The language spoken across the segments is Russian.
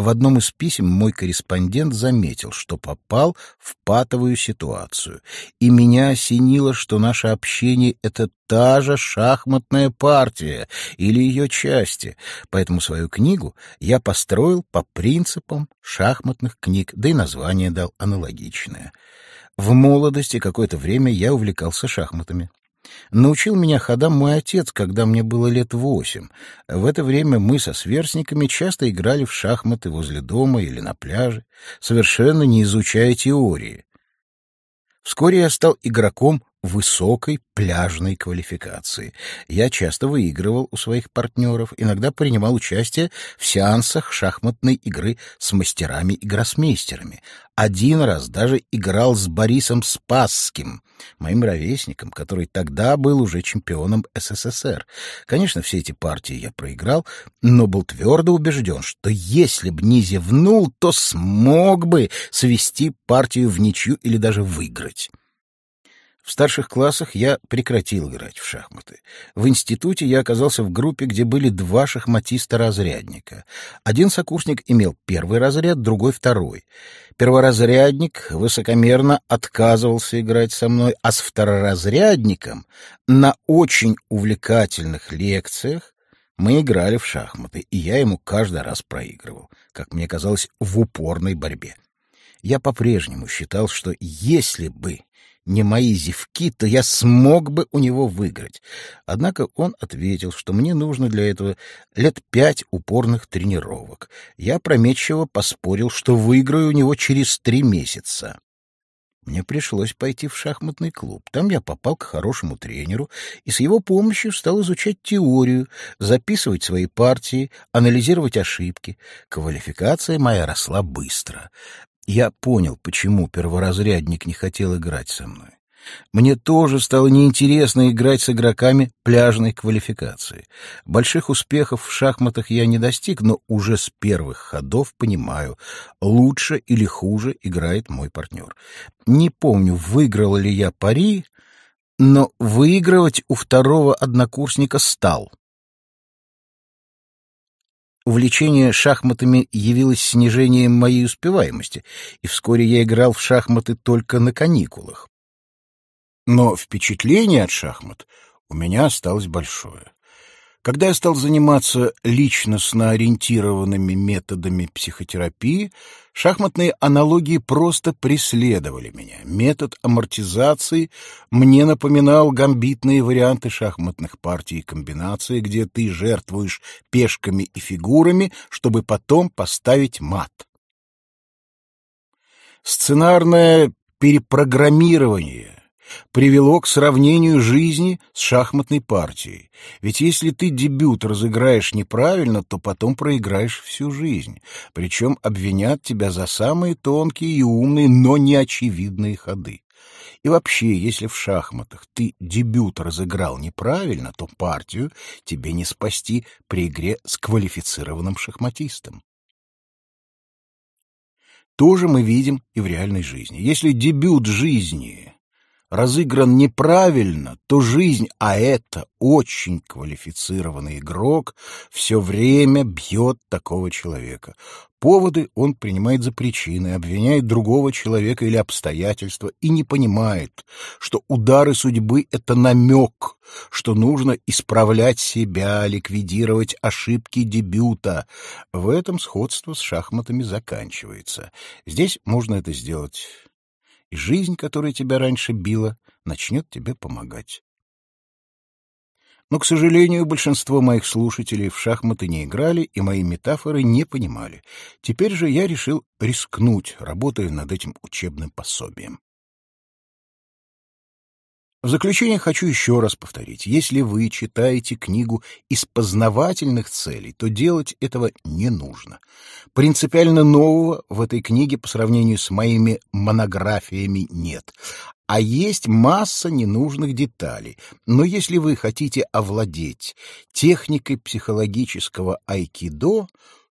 В одном из писем мой корреспондент заметил, что попал в патовую ситуацию, и меня осенило, что наше общение — это та же шахматная партия или ее части, поэтому свою книгу я построил по принципам шахматных книг, да и название дал аналогичное. В молодости какое-то время я увлекался шахматами. Научил меня ходам мой отец, когда мне было лет восемь. В это время мы со сверстниками часто играли в шахматы возле дома или на пляже, совершенно не изучая теории. Вскоре я стал игроком высокой пляжной квалификации. Я часто выигрывал у своих партнеров, иногда принимал участие в сеансах шахматной игры с мастерами и гроссмейстерами. Один раз даже играл с Борисом Спасским, моим ровесником, который тогда был уже чемпионом СССР. Конечно, все эти партии я проиграл, но был твердо убежден, что если бы не зевнул, то смог бы свести партию в ничью или даже выиграть. В старших классах я прекратил играть в шахматы. В институте я оказался в группе, где были два шахматиста-разрядника. Один сокурсник имел первый разряд, другой — второй. Перворазрядник высокомерно отказывался играть со мной, а с второразрядником на очень увлекательных лекциях мы играли в шахматы, и я ему каждый раз проигрывал, как мне казалось, в упорной борьбе. Я по-прежнему считал, что если бы не мои зевки, то я смог бы у него выиграть. Однако он ответил, что мне нужно для этого лет пять упорных тренировок. Я промечиво поспорил, что выиграю у него через три месяца. Мне пришлось пойти в шахматный клуб. Там я попал к хорошему тренеру и с его помощью стал изучать теорию, записывать свои партии, анализировать ошибки. Квалификация моя росла быстро. Я понял, почему перворазрядник не хотел играть со мной. Мне тоже стало неинтересно играть с игроками пляжной квалификации. Больших успехов в шахматах я не достиг, но уже с первых ходов понимаю, лучше или хуже играет мой партнер. Не помню, выиграл ли я пари, но выигрывать у второго однокурсника стал увлечение шахматами явилось снижением моей успеваемости, и вскоре я играл в шахматы только на каникулах. Но впечатление от шахмат у меня осталось большое. Когда я стал заниматься личностно ориентированными методами психотерапии, шахматные аналогии просто преследовали меня. Метод амортизации мне напоминал гамбитные варианты шахматных партий и комбинаций, где ты жертвуешь пешками и фигурами, чтобы потом поставить мат. Сценарное перепрограммирование — привело к сравнению жизни с шахматной партией. Ведь если ты дебют разыграешь неправильно, то потом проиграешь всю жизнь. Причем обвинят тебя за самые тонкие и умные, но неочевидные ходы. И вообще, если в шахматах ты дебют разыграл неправильно, то партию тебе не спасти при игре с квалифицированным шахматистом. То же мы видим и в реальной жизни. Если дебют жизни разыгран неправильно, то жизнь, а это очень квалифицированный игрок, все время бьет такого человека. Поводы он принимает за причины, обвиняет другого человека или обстоятельства и не понимает, что удары судьбы — это намек, что нужно исправлять себя, ликвидировать ошибки дебюта. В этом сходство с шахматами заканчивается. Здесь можно это сделать и жизнь, которая тебя раньше била, начнет тебе помогать. Но, к сожалению, большинство моих слушателей в шахматы не играли и мои метафоры не понимали. Теперь же я решил рискнуть, работая над этим учебным пособием. В заключение хочу еще раз повторить. Если вы читаете книгу из познавательных целей, то делать этого не нужно. Принципиально нового в этой книге по сравнению с моими монографиями нет. А есть масса ненужных деталей. Но если вы хотите овладеть техникой психологического айкидо,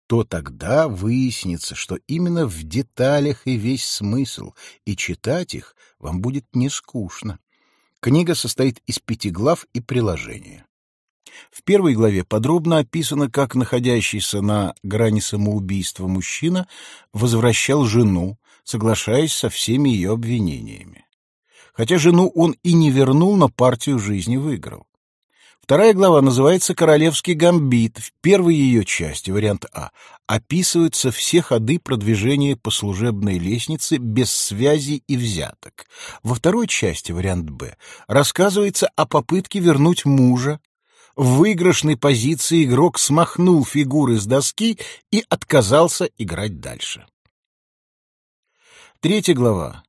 то тогда выяснится, что именно в деталях и весь смысл, и читать их вам будет не скучно. Книга состоит из пяти глав и приложения. В первой главе подробно описано, как находящийся на грани самоубийства мужчина возвращал жену, соглашаясь со всеми ее обвинениями. Хотя жену он и не вернул, но партию жизни выиграл. Вторая глава называется «Королевский гамбит». В первой ее части, вариант А, описываются все ходы продвижения по служебной лестнице без связи и взяток. Во второй части, вариант Б, рассказывается о попытке вернуть мужа. В выигрышной позиции игрок смахнул фигуры с доски и отказался играть дальше. Третья глава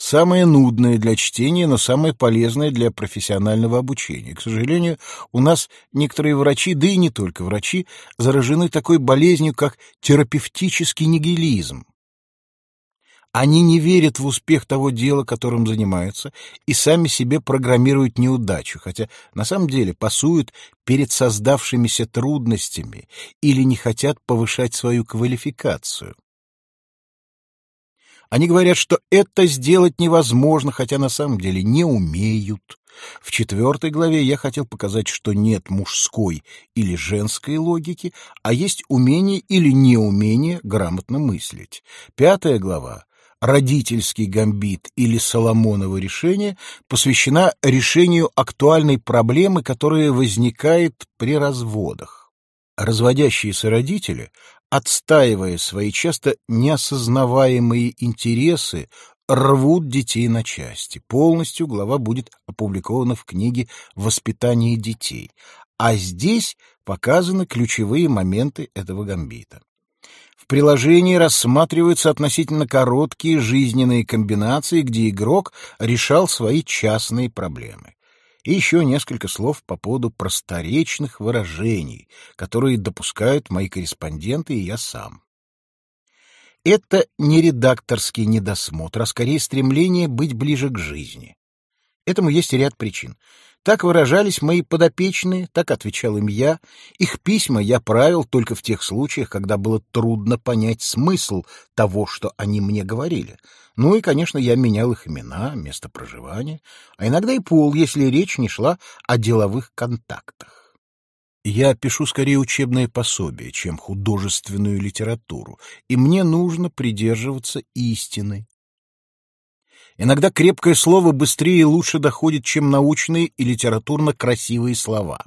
Самое нудное для чтения, но самое полезное для профессионального обучения. К сожалению, у нас некоторые врачи, да и не только врачи, заражены такой болезнью, как терапевтический нигилизм. Они не верят в успех того дела, которым занимаются, и сами себе программируют неудачу, хотя на самом деле пасуют перед создавшимися трудностями или не хотят повышать свою квалификацию. Они говорят, что это сделать невозможно, хотя на самом деле не умеют. В четвертой главе я хотел показать, что нет мужской или женской логики, а есть умение или неумение грамотно мыслить. Пятая глава «Родительский гамбит» или «Соломоново решение» посвящена решению актуальной проблемы, которая возникает при разводах. Разводящиеся родители, отстаивая свои часто неосознаваемые интересы, рвут детей на части. Полностью глава будет опубликована в книге «Воспитание детей», а здесь показаны ключевые моменты этого гамбита. В приложении рассматриваются относительно короткие жизненные комбинации, где игрок решал свои частные проблемы и еще несколько слов по поводу просторечных выражений, которые допускают мои корреспонденты и я сам. Это не редакторский недосмотр, а скорее стремление быть ближе к жизни. Этому есть ряд причин. Так выражались мои подопечные, так отвечал им я. Их письма я правил только в тех случаях, когда было трудно понять смысл того, что они мне говорили. Ну и, конечно, я менял их имена, место проживания, а иногда и пол, если речь не шла о деловых контактах. Я пишу скорее учебное пособие, чем художественную литературу, и мне нужно придерживаться истины, Иногда крепкое слово быстрее и лучше доходит, чем научные и литературно красивые слова.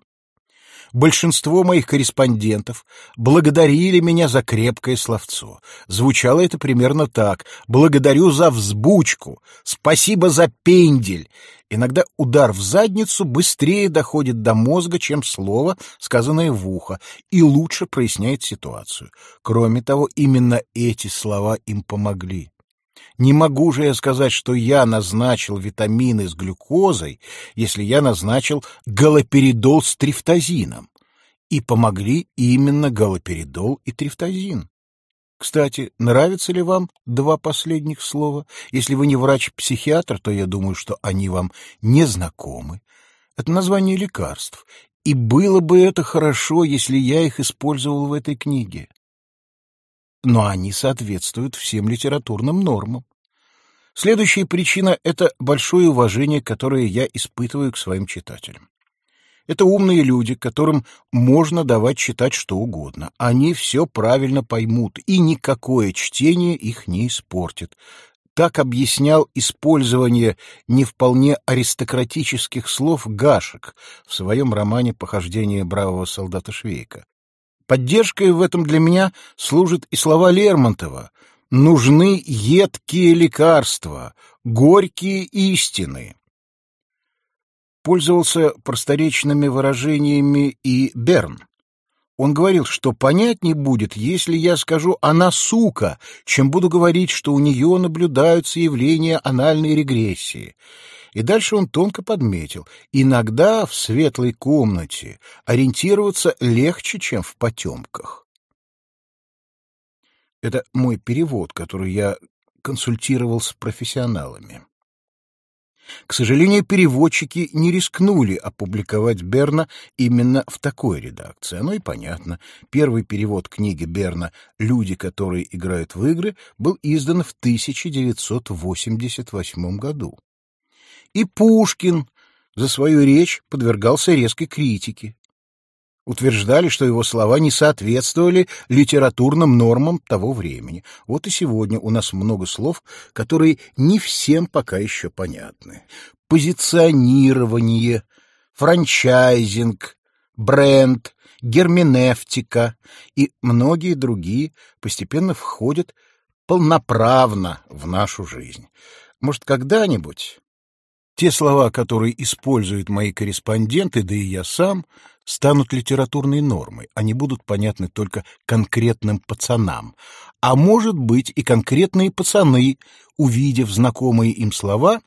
Большинство моих корреспондентов благодарили меня за крепкое словцо. Звучало это примерно так. «Благодарю за взбучку», «Спасибо за пендель». Иногда удар в задницу быстрее доходит до мозга, чем слово, сказанное в ухо, и лучше проясняет ситуацию. Кроме того, именно эти слова им помогли. Не могу же я сказать, что я назначил витамины с глюкозой, если я назначил галоперидол с трифтазином. И помогли именно галоперидол и трифтазин. Кстати, нравятся ли вам два последних слова? Если вы не врач-психиатр, то я думаю, что они вам не знакомы. Это название лекарств, и было бы это хорошо, если я их использовал в этой книге. Но они соответствуют всем литературным нормам. Следующая причина — это большое уважение, которое я испытываю к своим читателям. Это умные люди, которым можно давать читать что угодно. Они все правильно поймут, и никакое чтение их не испортит. Так объяснял использование не вполне аристократических слов Гашек в своем романе «Похождение бравого солдата Швейка». Поддержкой в этом для меня служат и слова Лермонтова, нужны едкие лекарства, горькие истины. Пользовался просторечными выражениями и Берн. Он говорил, что понятней будет, если я скажу «она сука», чем буду говорить, что у нее наблюдаются явления анальной регрессии. И дальше он тонко подметил, иногда в светлой комнате ориентироваться легче, чем в потемках. Это мой перевод, который я консультировал с профессионалами. К сожалению, переводчики не рискнули опубликовать Берна именно в такой редакции. Оно и понятно. Первый перевод книги Берна «Люди, которые играют в игры» был издан в 1988 году. И Пушкин за свою речь подвергался резкой критике утверждали, что его слова не соответствовали литературным нормам того времени. Вот и сегодня у нас много слов, которые не всем пока еще понятны. Позиционирование, франчайзинг, бренд, герменевтика и многие другие постепенно входят полноправно в нашу жизнь. Может, когда-нибудь те слова, которые используют мои корреспонденты, да и я сам, станут литературной нормой, они будут понятны только конкретным пацанам. А может быть и конкретные пацаны, увидев знакомые им слова,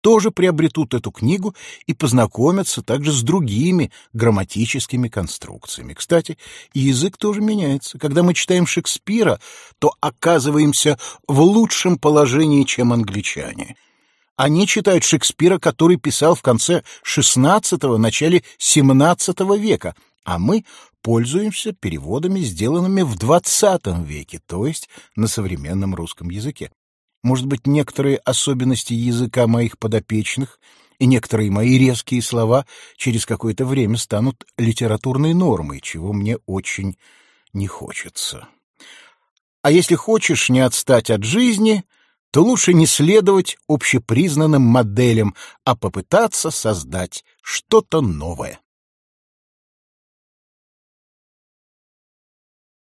тоже приобретут эту книгу и познакомятся также с другими грамматическими конструкциями. Кстати, язык тоже меняется. Когда мы читаем Шекспира, то оказываемся в лучшем положении, чем англичане. Они читают Шекспира, который писал в конце XVI – начале XVII века, а мы пользуемся переводами, сделанными в XX веке, то есть на современном русском языке. Может быть, некоторые особенности языка моих подопечных и некоторые мои резкие слова через какое-то время станут литературной нормой, чего мне очень не хочется. А если хочешь не отстать от жизни — то лучше не следовать общепризнанным моделям, а попытаться создать что-то новое.